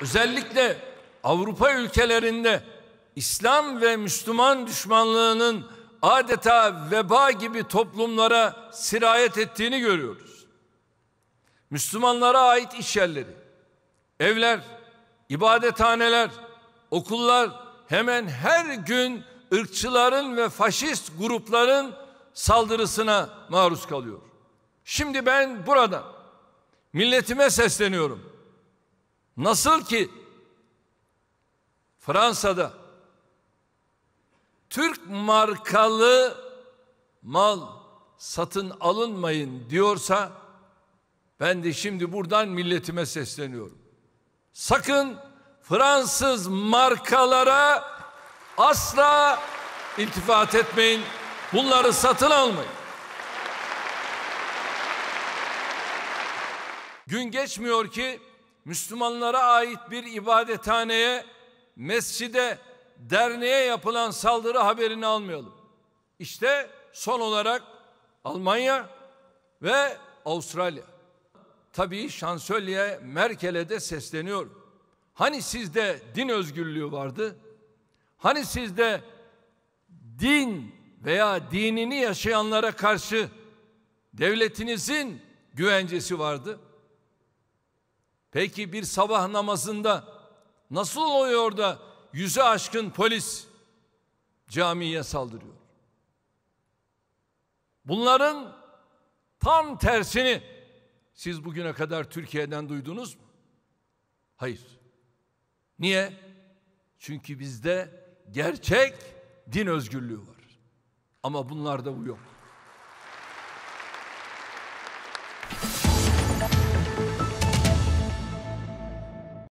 Özellikle Avrupa ülkelerinde İslam ve Müslüman düşmanlığının adeta veba gibi toplumlara sirayet ettiğini görüyoruz. Müslümanlara ait iş yerleri, evler, ibadethaneler, okullar hemen her gün ırkçıların ve faşist grupların saldırısına maruz kalıyor. Şimdi ben burada milletime sesleniyorum. Nasıl ki Fransa'da Türk markalı mal satın alınmayın diyorsa ben de şimdi buradan milletime sesleniyorum. Sakın Fransız markalara asla iltifat etmeyin. Bunları satın almayın. Gün geçmiyor ki Müslümanlara ait bir ibadethaneye, mescide, derneğe yapılan saldırı haberini almayalım. İşte son olarak Almanya ve Avustralya. Tabii şansölye Merkel'e de sesleniyor. Hani sizde din özgürlüğü vardı? Hani sizde din veya dinini yaşayanlara karşı devletinizin güvencesi vardı? Peki bir sabah namazında nasıl oluyor da yüzü aşkın polis camiye saldırıyor? Bunların tam tersini siz bugüne kadar Türkiye'den duydunuz mu? Hayır. Niye? Çünkü bizde gerçek din özgürlüğü var. Ama bunlarda bu yok.